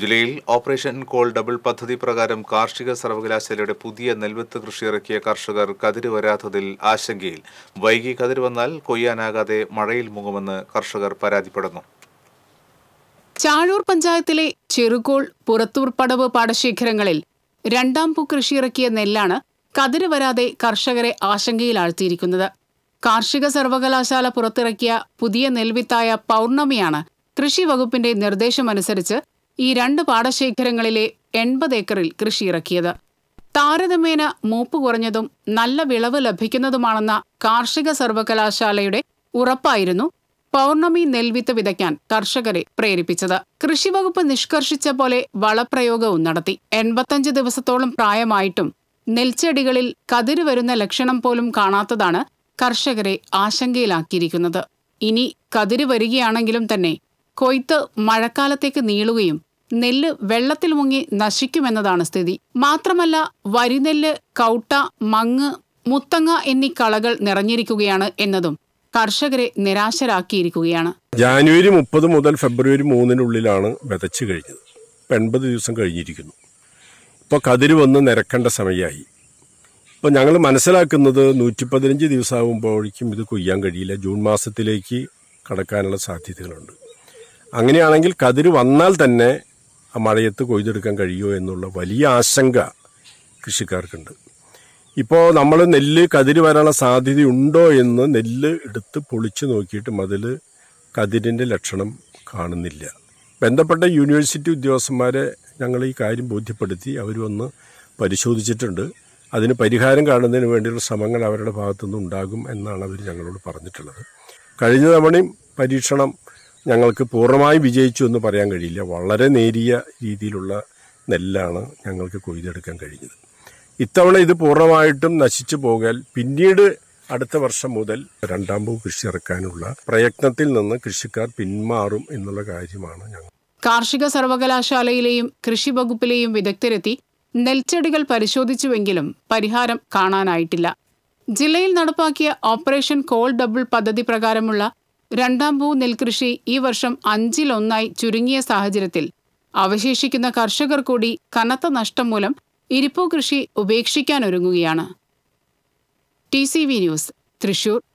ജില്ലയിൽ operation call double പദ്ധതി പ്രകാരം കാർഷിക സർവകലാശാലയുടെ പുതിയ നെൽവിത്ത് കൃഷിയിറക്കിയ കർഷകർ കതിര് വരാത്തതിൽ ആശങ്കയിൽ വൈകി കതിര് വന്നാൽ കൊയ്യാനാകാതെ മഴയിൽ മുങ്ങുമെന്ന് കർഷകർ പരാതിപ്പെടുന്നു ചാഴൂർ പഞ്ചായത്തിലെ ചെറുകോൾ പടവ് പാടശേഖരങ്ങളിൽ രണ്ടാം പൂ കൃഷിയിറക്കിയ നെല്ലാണ് കതിര് വരാതെ കർഷകരെ ആശങ്കയിലാഴ്ത്തിയിരിക്കുന്നത് കാർഷിക സർവകലാശാല പുറത്തിറക്കിയ പുതിയ നെൽവിത്തായ പൗർണമിയാണ് കൃഷി വകുപ്പിന്റെ നിർദ്ദേശമനുസരിച്ച് ഈ രണ്ട് പാടശേഖരങ്ങളിലെ എൺപത് ഏക്കറിൽ കൃഷിയിറക്കിയത് താരതമ്യേന മൂപ്പ് കുറഞ്ഞതും നല്ല വിളവ് ലഭിക്കുന്നതുമാണെന്ന കാർഷിക സർവകലാശാലയുടെ ഉറപ്പായിരുന്നു പൗർണമി നെൽവിത്ത് വിതയ്ക്കാൻ കർഷകരെ പ്രേരിപ്പിച്ചത് കൃഷിവകുപ്പ് നിഷ്കർഷിച്ച പോലെ വളപ്രയോഗവും നടത്തി എൺപത്തഞ്ച് ദിവസത്തോളം പ്രായമായിട്ടും നെൽച്ചെടികളിൽ കതിര് വരുന്ന ലക്ഷണം പോലും കാണാത്തതാണ് കർഷകരെ ആശങ്കയിലാക്കിയിരിക്കുന്നത് ഇനി കതിര് വരികയാണെങ്കിലും തന്നെ കൊയ്ത്ത് മഴക്കാലത്തേക്ക് നീളുകയും നെല്ല് വെള്ളത്തിൽ മുങ്ങി നശിക്കുമെന്നതാണ് സ്ഥിതി മാത്രമല്ല വരിനെല്ല് കൗട്ട മങ്ങ് മുത്തങ്ങ എന്നീ കളകൾ നിറഞ്ഞിരിക്കുകയാണ് എന്നതും കർഷകരെ നിരാശരാക്കിയിരിക്കുകയാണ് ജാനുവരി മുപ്പത് മുതൽ ഫെബ്രുവരി മൂന്നിനുള്ളിലാണ് വിതച്ചു കഴിഞ്ഞത് ഇപ്പം എൺപത് ദിവസം കഴിഞ്ഞിരിക്കുന്നു ഇപ്പോൾ കതിര് വന്ന് നിരക്കേണ്ട സമയമായി ഇപ്പോൾ ഞങ്ങൾ മനസ്സിലാക്കുന്നത് നൂറ്റി പതിനഞ്ച് ദിവസമാകുമ്പോഴേക്കും ഇത് കൊയ്യാൻ കഴിയില്ല ജൂൺ മാസത്തിലേക്ക് കടക്കാനുള്ള സാധ്യതകളുണ്ട് അങ്ങനെയാണെങ്കിൽ കതിര് വന്നാൽ തന്നെ മഴയത്ത് കൊയ്തെടുക്കാൻ കഴിയുമോ എന്നുള്ള വലിയ ആശങ്ക കൃഷിക്കാർക്കുണ്ട് ഇപ്പോൾ നമ്മൾ നെല്ല് കതിര് വരാനുള്ള സാധ്യതയുണ്ടോ എന്ന് നെല്ല് എടുത്ത് പൊളിച്ച് നോക്കിയിട്ടും അതിൽ കതിരിൻ്റെ ലക്ഷണം കാണുന്നില്ല ബന്ധപ്പെട്ട യൂണിവേഴ്സിറ്റി ഉദ്യോഗസ്ഥന്മാരെ ഞങ്ങൾ ഈ കാര്യം ബോധ്യപ്പെടുത്തി അവർ വന്ന് പരിശോധിച്ചിട്ടുണ്ട് അതിന് പരിഹാരം കാണുന്നതിന് വേണ്ടിയുള്ള ശ്രമങ്ങൾ അവരുടെ ഭാഗത്തുനിന്ന് ഉണ്ടാകും എന്നാണ് അവർ ഞങ്ങളോട് പറഞ്ഞിട്ടുള്ളത് കഴിഞ്ഞ തവണയും പരീക്ഷണം ഞങ്ങൾക്ക് പൂർണ്ണമായും വിജയിച്ചു എന്ന് പറയാൻ കഴിയില്ല വളരെ നേരിയ രീതിയിലുള്ള നെല്ലാണ് ഞങ്ങൾക്ക് കൊയ്തെടുക്കാൻ കഴിഞ്ഞത് ഇത്തവണ ഇത് പൂർണ്ണമായിട്ടും നശിച്ചു പോകാൻ പിന്നീട് അടുത്ത വർഷം മുതൽ രണ്ടാം പൂ കൃഷി ഇറക്കാനുള്ള പ്രയത്നത്തിൽ നിന്ന് കൃഷിക്കാർ പിന്മാറും എന്നുള്ള കാര്യമാണ് ഞങ്ങൾ കാർഷിക സർവകലാശാലയിലെയും കൃഷി വകുപ്പിലെയും വിദഗ്ധരെത്തി നെൽച്ചെടികൾ പരിശോധിച്ചുവെങ്കിലും പരിഹാരം കാണാനായിട്ടില്ല ജില്ലയിൽ നടപ്പാക്കിയ ഓപ്പറേഷൻ കോൾ ഡബിൾ പദ്ധതി പ്രകാരമുള്ള രണ്ടാം ഭൂ നെൽകൃഷി ഈ വർഷം അഞ്ചിലൊന്നായി ചുരുങ്ങിയ സാഹചര്യത്തിൽ അവശേഷിക്കുന്ന കർഷകർ കൂടി കനത്ത നഷ്ടം മൂലം ഇരിപ്പൂ കൃഷി ഉപേക്ഷിക്കാനൊരുങ്ങുകയാണ് T C V news Thrissur